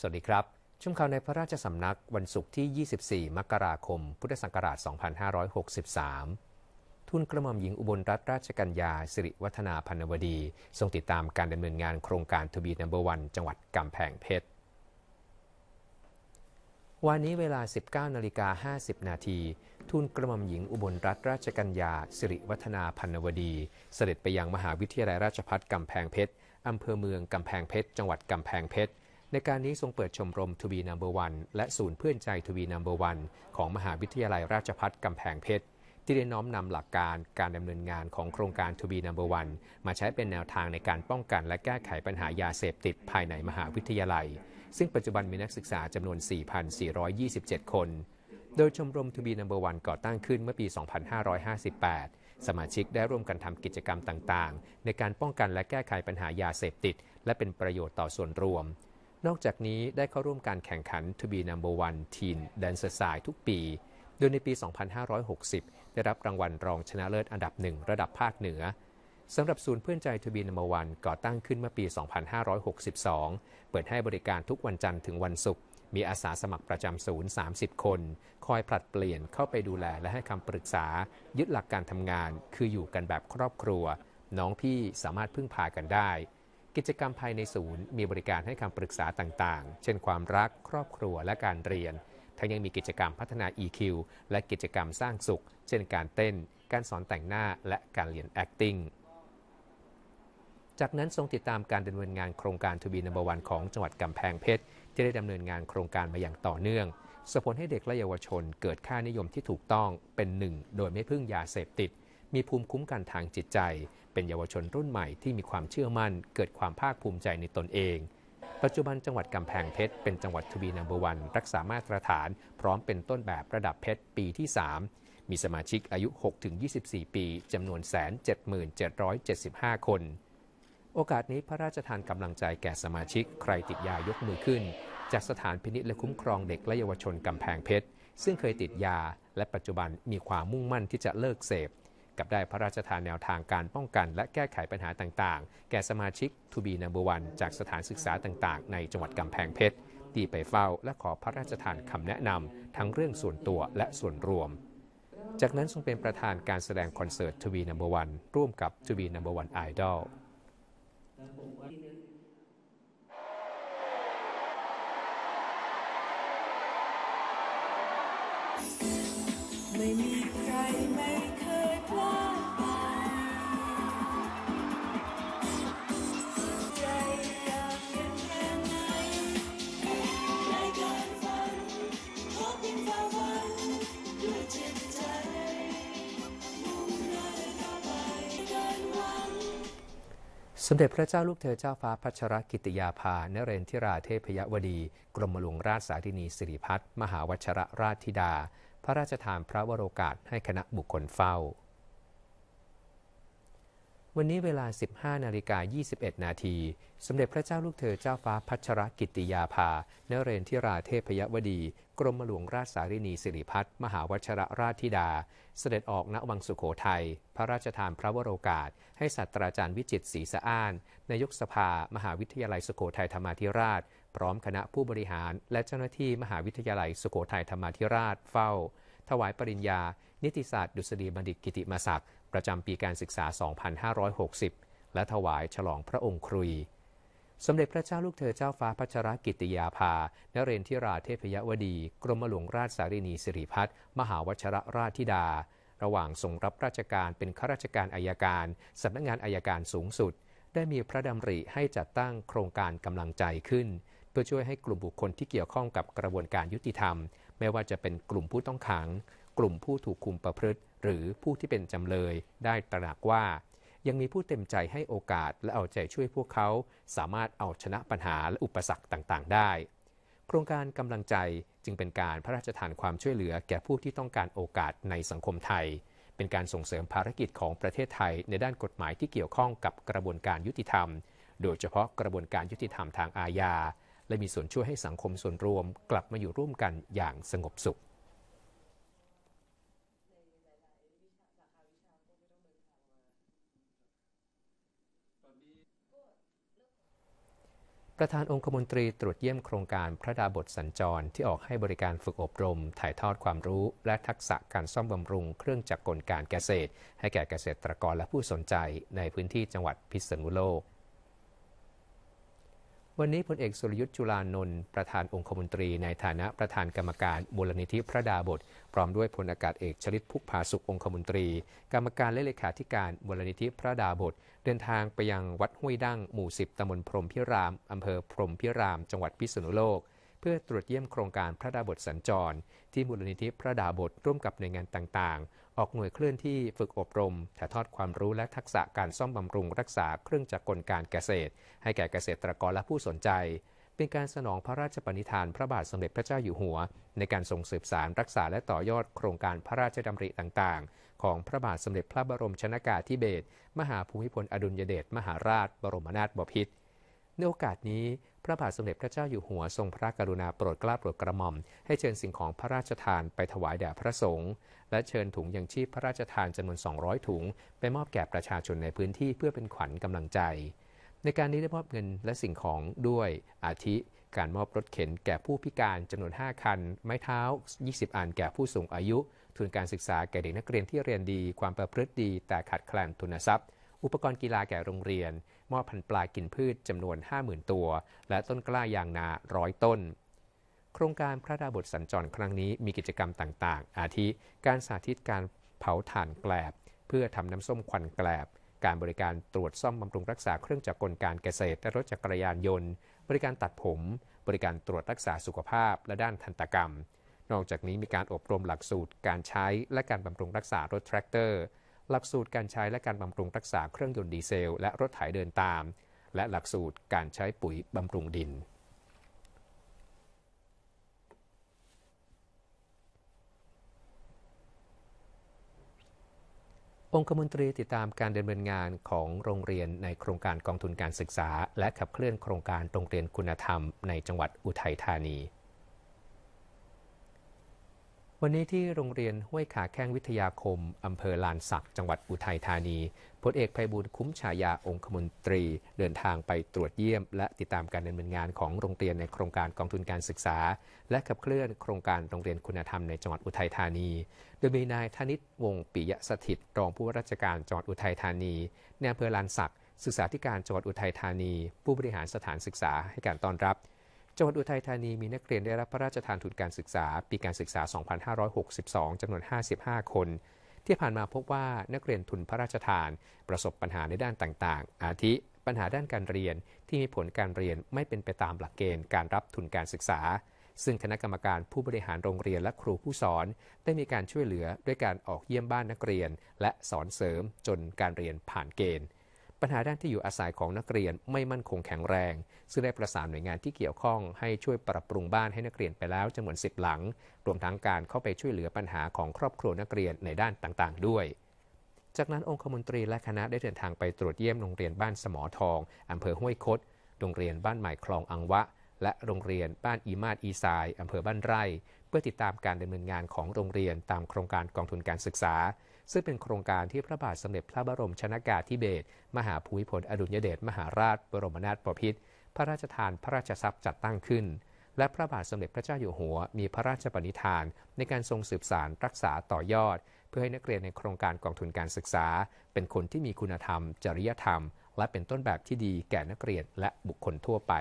สวัสดีครับชุมข่าวในพระราชสำนักวันศุกร์ที่ 24 มกราคม พุทธศักราช 2563ทุนกระหม่อมหญิงอุบลรัตนราชกัญญาสิริวัฒนาพันวดีทรงติดตามการดำเนินงานโครงการทบีนัมเบอร์วันจังหวัดกำแพงเพชร วันนี้เวลา 19 นาฬิกา 50 นาทีทูลกระหม่อมหญิงอุบลรัตนราชกัญญาสิริวัฒนาพันวดี เสด็จไปยังมหาวิทยาลัยราชภัฏกำแพงเพชร อำเภอเมืองกำแพงเพชร จังหวัดกำแพงเพชรในการนี้ทรงเปิดชมรมทวีนัมเบอร์วันและศูนย์เพื่อนใจทวีนัมเบอร์วันของมหาวิทยาลัยราชพัฒกำแพงเพชร ที่ได้น้อมนำหลักการการดำเนินงานของโครงการทวีนัมเบอร์วันมาใช้เป็นแนวทางในการป้องกันและแก้ไขปัญหายาเสพติดภายในมหาวิทยาลัย ซึ่งปัจจุบันมีนักศึกษาจำนวน 4,427 คน โดยชมรมทวีนัมเบอร์วันก่อตั้งขึ้นเมื่อปี 2558 สมาชิกได้ร่วมกันทำกิจกรรมต่างๆ ในการป้องกันและแก้ไขปัญหายาเสพติด และเป็นประโยชน์ต่อส่วนรวมนอกจากนี้ได้เข้าร่วมการแข่งขัน To be number one teen dancer s i ทุกปี โดยในปี 2560 ได้รับรางวัลรองชนะเลิศอันดับหนึ่งระดับภาคเหนือสำหรับศูนย์เพื่อนใจทบีนัมวันก่อตั้งขึ้นเมื่อปี 2562 เปิดให้บริการทุกวันจันทร์ถึงวันศุกร์มีอาสาสมัครประจำศูนย์ 30 คน คอยผลัดเปลี่ยนเข้าไปดูแลและให้คำปรึกษายึดหลักการทำงานคืออยู่กันแบบครอบครัว น้องพี่สามารถพึ่งพากันได้กิจกรรมภายในศูนย์มีบริการให้คำปรึกษาต่างๆ เช่นความรัก ครอบครัวและการเรียน ทั้งยังมีกิจกรรมพัฒนา EQ และกิจกรรมสร้างสุข เช่นการเต้น การสอนแต่งหน้า และการเรียน acting จากนั้นทรงติดตามการดำเนินงานโครงการทูบีนัมเบอร์วันของจังหวัดกำแพงเพชรที่ได้ดำเนินงานโครงการมาอย่างต่อเนื่องส่งผลให้เด็กและเยาวชนเกิดค่านิยมที่ถูกต้องเป็นหนึ่งโดยไม่พึ่งยาเสพติด มีภูมิคุ้มกันทางจิตใจเป็นเยาวชนรุ่นใหม่ที่มีความเชื่อมั่น เกิดความภาคภูมิใจในตนเอง ปัจจุบันจังหวัดกำแพงเพชร เป็นจังหวัดทวีนัมเบอร์วันรักษามาตรฐาน พร้อมเป็นต้นแบบระดับเพชร ปีที่ 3 มีสมาชิกอายุ 6-24 ปี จำนวนแสน7 7 7 5 คน โอกาสนี้พระราชทานกำลังใจแก่สมาชิกใครติดยายกมือขึ้น จากสถานพินิจและคุ้มครองเด็กและเยาวชนกำแพงเพชรซึ่งเคยติดยา และปัจจุบันมีความมุ่งมั่นที่จะเลิกเสพกับได้พระราชทานแนวทางการป้องกัน และแก้ไขปัญหาต่างๆ แก่สมาชิกทูบีนัมเบอร์วันจากสถานศึกษาต่าง ๆ ในจังหวัดกำแพงเพชรที่ไปเฝ้า และขอพระราชทานคำแนะนำทั้งเรื่องส่วนตัวและส่วนรวม จากนั้นทรงเป็นประธานการแสดงคอนเสิร์ตทูบีนัมเบอร์วันร่วมกับทูบีนัมเบอร์วันไอดอลไม่มีสมเด็จพระเจ้าลูกเธอเจ้าฟ้าพัชรกิติยาภาเนเรนทิราเทพยวดีกรมหลวงราชสาธินีสิริพัฒมหาวัชรราชธิดา พระราชทานพระวโรกาสให้คณะบุคคลเฝ้าวันนี้เวลา 15 นาฬิกา 21 นาที สมเด็จพระเจ้าลูกเธอเจ้าฟ้าพัชรกิติยาภาเนเรนทิราเทพพยวดี กรมหลวงราชสารินีสิริพัฒน์มหาวชรราชธิดา เสด็จออกณวังสุโขทัย พระราชทานพระวโรกาสให้ศาสตราจารย์วิจิตศรีสะอ้าน นายกสภา มหาวิทยาลัยสุโขทัยธรรมาธิราช พร้อมคณะผู้บริหาร และเจ้าหน้าที่มหาวิทยาลัยสุโขทัยธรรมาธิราช เฝ้า ถวายปริญญา นิติศาสตร์ดุษฎีบัณฑิตกิติมศักดิ์ประจำปีการศึกษา 2560 และถวายฉลองพระองค์ครุย สมเด็จพระเจ้าลูกเธอเจ้าฟ้าพัชรกิติยาภานเรนทิราเทพยวดี กรมหลวงราชสารีนีสิริพัฒมหาวชรราชธิดา ระหว่างทรงรับราชการเป็นข้าราชการอายการ สำนักงานอายการสูงสุด ได้มีพระดำริให้จัดตั้งโครงการกำลังใจขึ้น เพื่อช่วยให้กลุ่มบุคคลที่เกี่ยวข้องกับกระบวนการยุติธรรม ไม่ว่าจะเป็นกลุ่มผู้ต้องขังกลุ่มผู้ถูกคุมประพฤติหรือผู้ที่เป็นจำเลย ได้ตระหนักว่า ยังมีผู้เต็มใจให้โอกาสและเอาใจช่วยพวกเขาสามารถเอาชนะปัญหา และอุปสรรคต่างๆ ได้ โครงการกำลังใจจึงเป็นการพระราชทานความช่วยเหลือแก่ผู้ที่ต้องการโอกาสในสังคมไทย เป็นการส่งเสริมภารกิจของประเทศไทย ในด้านกฎหมายที่เกี่ยวข้องกับกระบวนการยุติธรรม โดยเฉพาะกระบวนการยุติธรรมทางอาญาและมีส่วนช่วยให้สังคมส่วนรวม กลับมาอยู่ร่วมกันอย่างสงบสุขประธานองคมนตรี ตรวจเยี่ยมโครงการพระดาบทสัญจร ที่ออกให้บริการฝึกอบรม ถ่ายทอดความรู้ และทักษะการซ่อมบำรุงเครื่องจักรกลการเกษตร ให้แก่เกษตรกรและผู้สนใจในพื้นที่จังหวัดพิษณุโลกวันนี้พลเอกสุรยุทธ์จุลานนท์ประธานองคมนตรีในฐานะประธานกรรมการมูลนิธิพระดาบทพร้อมด้วยพลอากาศเอกชลิตพุกภาสุของคมนตรี กรรมการและเลขาธิการมูลนิธิพระดาบทเดินทางไปยังวัดห้วยดั้งหมู่สิบตำบลพรมพิรามอำเภอพรมพิรามจังหวัดพิษณุโลก เพื่อตรวจเยี่ยมโครงการพระดาบทสัญจร ที่มูลนิธิพระดาบทร่วมกับหน่วยงานต่างๆออกหน่วยเคลื่อนที่ฝึกอบรมถ่ายทอดความรู้และทักษะการซ่อมบำรุงรักษาเครื่องจักรกลการเกษตร ให้แก่เกษตรกรและผู้สนใจ เป็นการสนองพระราชปณิธาน พระบาทสมเด็จพระเจ้าอยู่หัว ในการส่งสืบสารรักษาและต่อยอดโครงการพระราชดำริต่างๆ ของพระบาทสมเด็จพระบรมชนากาธิเบศรมหาภูมิพลอดุลยเดชมหาราช บรมนาถบพิตรในโอกาสนี้พระบาทสมเด็จพระเจ้าอยู่หัวทรงพระกรุณาโปรดเกล้าโปรดกระหม่อม ให้เชิญสิ่งของพระราชทานไปถวายแด่พระสงฆ์และเชิญถุงยังชีพพระราชทานจำนวน 200 ถุง ไปมอบแก่ประชาชนในพื้นที่เพื่อเป็นขวัญกำลังใจ ในการนี้ได้มอบเงินและสิ่งของด้วยอาทิการมอบรถเข็นแก่ผู้พิการจำนวน 5 คัน ไม้เท้า 20 อันแก่ผู้สูงอายุ ทุนการศึกษาแก่เด็กนักเรียนที่เรียนดีความประพฤติดีแต่ขาดแคลนทุนทรัพย์อุปกรณ์กีฬาแก่โรงเรียน มอบพันปลากินพืชจำนวน 50,000 ตัว และต้นกล้ายางนาร้อยต้น โครงการพระดาบทสัญจรครั้งนี้มีกิจกรรมต่างๆ อาทิการสาธิตการเผาถ่านแกลบ เพื่อทำน้ำส้มควันแกลบ การบริการตรวจซ่อมบำรุงรักษาเครื่องจักรกลการเกษตรและรถจักรยานยนต์ บริการตัดผม บริการตรวจรักษาสุขภาพและด้านทันตกรรม นอกจากนี้มีการอบรมหลักสูตร การใช้และการบำรุงรักษารถแทรกเตอร์หลักสูตรการใช้และการบำรุงรักษาเครื่องยนต์ดีเซลและรถไถเดินตาม และหลักสูตรการใช้ปุ๋ยบำรุงดิน องคมนตรีติดตามการดำเนินงานของโรงเรียนในโครงการกองทุนการศึกษา และขับเคลื่อนโครงการโรงเรียนคุณธรรม ในจังหวัดอุทัยธานีวันนี้ที่โรงเรียนห้วยขาแข้งวิทยาคม อำเภอลานสัก จังหวัดอุทัยธานีพลเอกไพบูลคุ้มฉายาองคมนตรีเดินทางไปตรวจเยี่ยมและติดตามการดำเนินงานของโรงเรียนในโครงการกองทุนการศึกษา และขับเคลื่อนโครงการโรงเรียนคุณธรรมในจังหวัดอุทัยธานี โดยมีนายธนิตวงปิยสถิตรองผู้ว่าราชการจังหวัดอุทัยธานีในอำเภอลานสัก ศึกษาธิการจังหวัดอุทัยธานี ผู้บริหารสถานศึกษาให้การต้อนรับจังหวัดอุทัยธานีมีนักเรียนได้รับพระราชทานทุนการศึกษาปีการศึกษา 2562 จำนวน 55 คน ที่ผ่านมาพบว่านักเรียนทุนพระราชทานประสบปัญหาในด้านต่างๆ อาทิปัญหาด้านการเรียนที่มีผลการเรียนไม่เป็นไปตามหลักเกณฑ์การรับทุนการศึกษา ซึ่งคณะกรรมการผู้บริหารโรงเรียนและครูผู้สอนได้มีการช่วยเหลือด้วยการออกเยี่ยมบ้านนักเรียนและสอนเสริมจนการเรียนผ่านเกณฑ์ปัญหาด้านที่อยู่อาศัยของนักเรียนไม่มั่นคงแข็งแรง ซึ่งได้ประสานหน่วยงานที่เกี่ยวข้องให้ช่วยปรับปรุงบ้านให้นักเรียนไปแล้วจำนวนสิบหลัง รวมทั้งการเข้าไปช่วยเหลือปัญหาของครอบครัวนักเรียนในด้านต่างๆด้วย จากนั้น องคมนตรีและคณะได้เดินทางไปตรวจเยี่ยมโรงเรียนบ้านสมอทอง อำเภอห้วยคดโรงเรียนบ้านใหม่คลองอังวะ และโรงเรียนบ้านอีมาดอีสายอำเภอบ้านไร่ เพื่อติดตามการดำเนินงานของโรงเรียนตามโครงการกองทุนการศึกษาซึ่งเป็นโครงการที่พระบาทสมเด็จพระบรมชนากาธิเบศรมหาภูมิพลอดุลยเดชมหาราช บรมนาถบพิตรพระราชทานพระราชทรัพย์จัดตั้งขึ้น และพระบาทสมเด็จพระเจ้าอยู่หัว มีพระราชปณิธานในการทรงสืบสารรักษาต่อยอด เพื่อให้นักเรียนในโครงการกองทุนการศึกษา เป็นคนที่มีคุณธรรม จริยธรรม และเป็นต้นแบบที่ดีแก่นักเรียนและบุคคลทั่วไป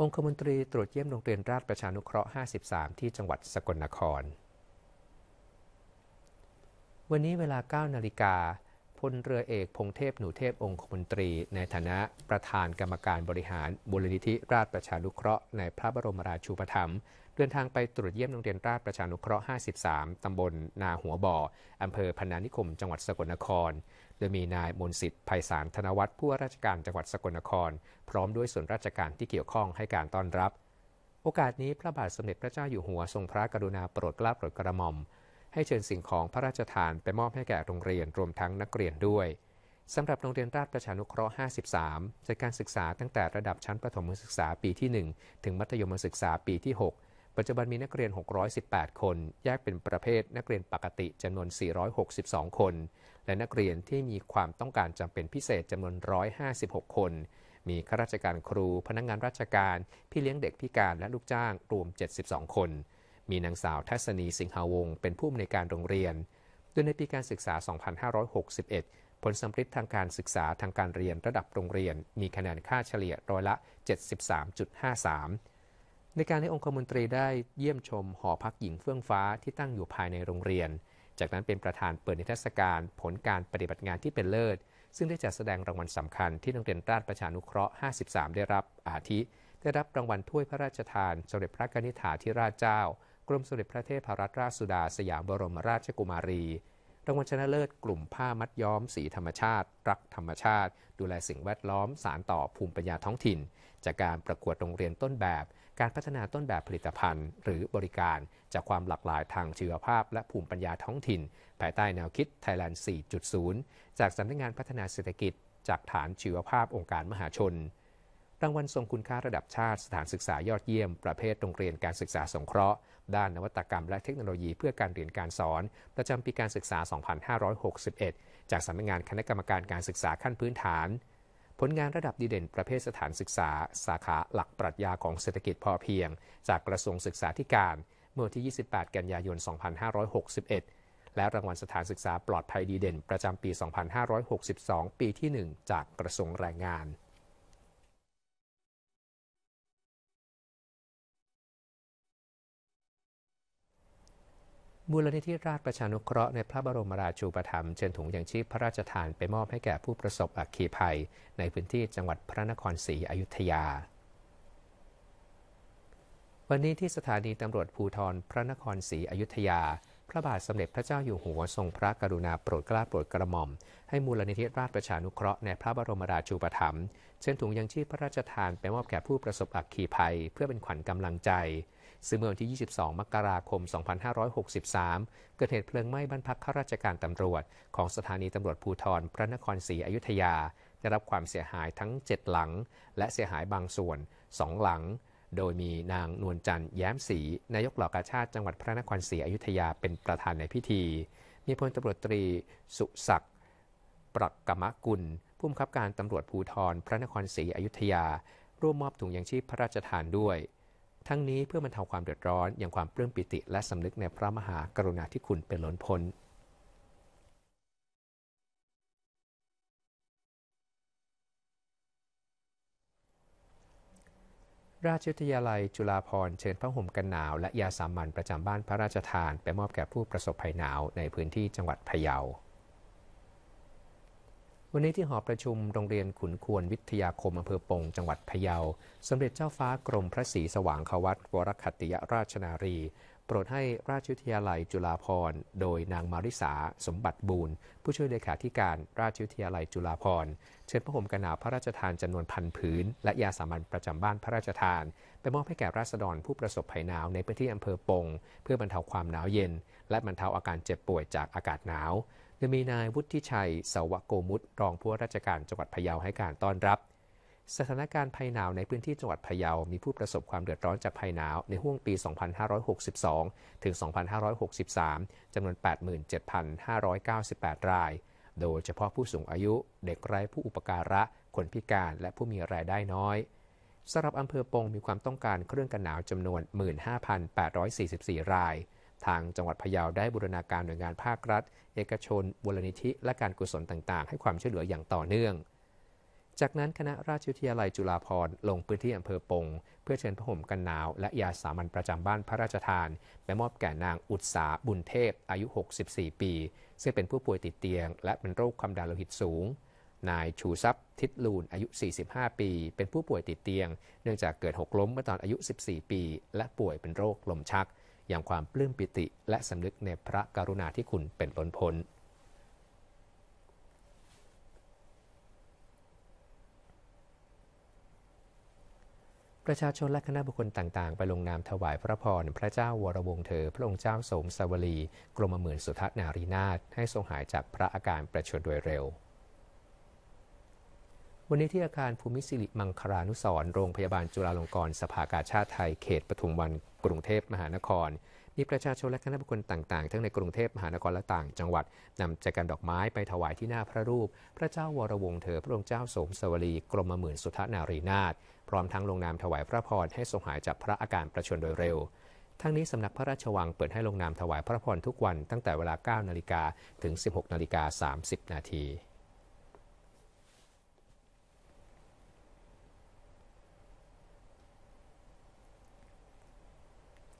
องคมนตรีตรวจเยี่ยมโรงเรียนราชประชานุเคราะห์ 53 ที่จังหวัดสกลนคร วันนี้เวลา 9 นาฬิกาพลเรือเอกพงเทพหนูเทพองคมนตรี ในฐานะประธานกรรมการบริหารบุรณิธิราชประชานุเคราะห์ในพระบรมราชูปถัมภ์ เดินทางไปตรวจเยี่ยมโรงเรียนราชประชานุเคราะห์ 53 ตำบลนาหัวบ่อ อำเภอพนานิคม จังหวัดสกลนครโดยมีนายมนสิทธิ์ไพศาลธนวัฒน์ผู้ว่าราชการจังหวัดสกลนคร พร้อมด้วยส่วนราชการที่เกี่ยวข้องให้การต้อนรับ โอกาสนี้พระบาทสมเด็จพระเจ้าอยู่หัวทรงพระกรุณาโปรดเกล้าโปรดกระหม่อมให้เชิญสิ่งของพระราชทานไปมอบให้แก่โรงเรียนรวมทั้งนักเรียนด้วย สำหรับโรงเรียนราชประชานุเคราะห์ 53จัดการศึกษาตั้งแต่ระดับชั้นประถมศึกษาปีที่ 1 ถึงมัธยมศึกษาปีที่ 6 ปัจจุบันมีนักเรียน 618 คน แยกเป็นประเภทนักเรียนปกติจำนวน 462 คนและนักเรียนที่มีความต้องการจำเป็นพิเศษจำนวน 156 คน มีข้าราชการครูพนักงงานราชการพี่เลี้ยงเด็กพิการและลูกจ้างรวม 72 คน มีนางสาวทัศนีสิงหาวงศ์เป็นผู้อำนวยการโรงเรียน โดยในปีการศึกษา 2561 ผลสัมฤทธิ์ทางการศึกษาทางการเรียนระดับโรงเรียน มีคะแนนค่าเฉลี่ยร้อยละ 73.53 ในการให้องคมนตรีได้เยี่ยมชมหอพักหญิงเฟื่องฟ้าที่ตั้งอยู่ภายในโรงเรียนจากนั้นเป็นประธานเปิดนิทรรศการผลการปฏิบัติงานที่เป็นเลิศ ซึ่งได้จัดแสดงรางวัลสำคัญที่โรงเรียนราชประชานุเคราะห์ 53 ได้รับอาทิ ได้รับรางวัลถ้วยพระราชทาน สมเด็จพระกนิษฐาธิราชเจ้ากรมสมเด็จพระเทพรัตนราชสุดาสยามบรมราชกุมารีรางวัลชนะเลิศกลุ่มผ้ามัดย้อมสีธรรมชาติ รักธรรมชาติ ดูแลสิ่งแวดล้อม สารต่อภูมิปัญญาท้องถิ่น จากการประกวดโรงเรียนต้นแบบการพัฒนาต้นแบบผลิตภัณฑ์หรือบริการ จากความหลากหลายทางชีวภาพและภูมิปัญญาท้องถิ่น ภายใต้แนวคิด Thailand 4.0 จากสำนักงงานพัฒนาเศรษฐกิจ จากฐานชีวภาพองค์การมหาชน รางวัลทรงคุณค่าระดับชาติสถานศึกษายอดเยี่ยมประเภทโรงเรียนการศึกษาสงเคราะห์ด้านนวัตกรรม และเทคโนโลยีเพื่อการเรียนการสอนประจำปีการศึกษา 2561 จากสำนักงงานคณะกรรมการการศึกษาขั้นพื้นฐานผลงานระดับดีเด่นประเภทสถานศึกษา สาขาหลักปรัชญาของเศรษฐกิจพอเพียง จากกระทรวงศึกษาธิการ เมื่อที่ 28 กันยายน 2561 และรางวัลสถานศึกษาปลอดภัยดีเด่นประจำปี 2562 ปีที่ 1 จากกระทรวงแรงงานมูลนิธิราชประชานุเคราะห์ในพระบรมราชูปถัมภ์เชิญถุงอย่างชีพพระราชทานไปมอบให้แก่ผู้ประสบอัคคีภัยในพื้นที่จังหวัดพระนครศรีอยุธยา วันนี้ที่สถานีตำรวจภูธรพระนครศรีอยุธยา พระบาทสมเด็จพระเจ้าอยู่หัวทรงพระกรุณาโปรดกล้าโปรดกระหม่อมให้มูลนิธิราชประชานุเคราะห์ในพระบรมราชูปถัมภ์เชิญถุงยังชีพพระราชทานไปมอบแก่ผู้ประสบอัคคีภัยเพื่อเป็นขวัญกำลังใจซึ่งเมื่อวันที่ 22 มกราคม 2563 เกิดเหตุเพลิงไหม้บ้านพักข้าราชการตำรวจ ของสถานีตำรวจภูธร พระนครศรีอยุธยาได้รับความเสียหายทั้ง 7 หลังและเสียหายบางส่วน 2 หลัง โดยมีนางนวลจันทร์แย้มศรีนายกหล่ากาชาติจังหวัดพระนครศรีอยุธยาเป็นประธานในพิธี มีพลตำรวจตรีสุศักดิ์ปรักกมกุลผู้บังคับการตำรวจภูธร พระนครศรีอยุธยาร่วมมอบถุงยังชีพพระราชทานด้วยทั้งนี้เพื่อมันเทาความเดือดร้อนอย่างความปลื้มปิติและสำนึกในพระมหากรุณาธิคุณเป็นล้นพ้น ราชวิทยาลัยจุฬาภรณ์เชิญผ้าห่มกันหนาวและยาสามัญประจำบ้านพระราชทานไปมอบแก่ผู้ประสบภัยหนาวในพื้นที่จังหวัดพะเยาวันนี้ที่หอประชุมโรงเรียนขุนควรวิทยาคมอำเภอปงจังหวัดพะเยาสมเด็จเจ้าฟ้า กรมพระศรีสว่างควัตวรคัติยราชนารีโปรดให้ราชวิทยาลัย จุฬาภรณ์โดยนางมาริสาสมบัติบูรณ์ ผู้ช่วยเลขาธิการราชวิทยาลัย จุฬาภรณ์เชิญพระห่มกระหนาวพระราชทานจำนวน พันผืนและยาสามัญประจำบ้านพระราชทาน ไปมอบให้แก่ราษฎรผู้ประสบภัยหนาวในพื้นที่อำเภอปงเพื่อบรรเทาความหนาวเย็น และบรรเทาอาการเจ็บป่วยจากอากาศหนาวโดยมีนายวุฒิชัยสวโกมุตรองผู้ว่าราชการจังหวัดพะเยาให้การต้อนรับ สถานการณ์ภัยหนาวในพื้นที่จังหวัดพะเยามีผู้ประสบความเดือดร้อนจากภัยหนาว ในห่วงปี 2562 ถึง 2563 จำนวน 87,598 ราย โดยเฉพาะผู้สูงอายุเด็กไร้ผู้อุปการะ คนพิการและผู้มีรายได้น้อยสำหรับอำเภอปงมีความต้องการเครื่องกันหนาวจำนวน 15,844 รายทางจังหวัดพะเยาได้บูรณาการหน่วยงานภาครัฐ เอกชนบุรณิธิ และการกุศลต่าง ๆ ให้ความช่วยเหลืออย่างต่อเนื่อง จากนั้นคณะราชวิทยาลัยจุฬาภรณ์ลงพื้นที่อำเภอปงเพื่อเชิญผ้าห่มกันหนาวและยาสามัญประจำบ้านพระราชทานไปมอบแก่นางอุตสาบุญเทพอายุ 64 ปี ซึ่งเป็นผู้ป่วยติดเตียง และเป็นโรคความดันโลหิตสูง นายชูทรัพย์ทิดลูนอายุ 45 ปี เป็นผู้ป่วยติดเตียงเนื่องจากเกิดหกล้มเมื่อตอนอายุ 14 ปี และป่วยเป็นโรคลมชักอย่างความปลื้มปิติและสำนึกในพระกรุณาที่คุณเป็นล้นพ้นประชาชนและคณะบุคคลต่างๆ ไปลงนามถวายพระพร พระเจ้าวรวงเธอ พระองค์เจ้าสมสวลีกรมหมื่นสุทธนารีนาถให้ทรงหายจากพระอาการประชวรโดยเร็ววันนี้ที่อาคารภูมิศิริมังคลานุสรโรงพยาบาลจุฬาลงกรณ์สภากาชาติไทยเขตปทุมวันกรุงเทพมหานคร มีประชาชนและคณะบุคคลต่างๆทั้งในกรุงเทพมหานครและต่าง จังหวัดนำแจกันดอกไม้ไปถวายที่หน้าพระรูป พระเจ้าวรวงเธอพระองค์เจ้าสมสวรีกรมหมื่นสุทนารีนาถพร้อมทั้งลงนามถวายพระพรให้ทรงหายจากพระอาการประชนโดยเร็ว ทั้งนี้สำนักพระราชวังเปิดให้ลงนามถวายพระพรทุกวัน ตั้งแต่เวลา9นาฬิกาถึง16นาฬิกา30นาที